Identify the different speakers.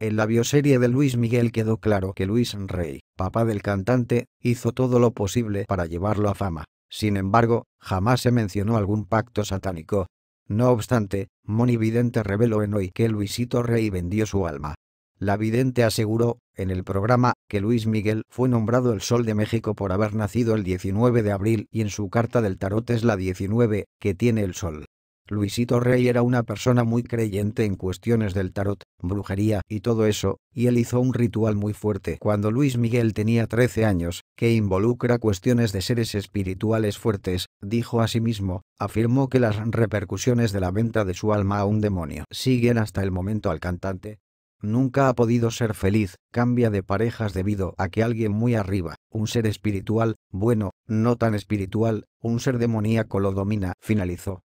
Speaker 1: En la bioserie de Luis Miguel quedó claro que Luis Rey, papá del cantante, hizo todo lo posible para llevarlo a fama. Sin embargo, jamás se mencionó algún pacto satánico. No obstante, Moni Vidente reveló en hoy que Luisito Rey vendió su alma. La vidente aseguró, en el programa, que Luis Miguel fue nombrado el Sol de México por haber nacido el 19 de abril y en su carta del tarot es la 19, que tiene el Sol. Luisito Rey era una persona muy creyente en cuestiones del tarot, brujería y todo eso, y él hizo un ritual muy fuerte cuando Luis Miguel tenía 13 años, que involucra cuestiones de seres espirituales fuertes, dijo a sí mismo, afirmó que las repercusiones de la venta de su alma a un demonio siguen hasta el momento al cantante. Nunca ha podido ser feliz, cambia de parejas debido a que alguien muy arriba, un ser espiritual, bueno, no tan espiritual, un ser demoníaco lo domina, finalizó.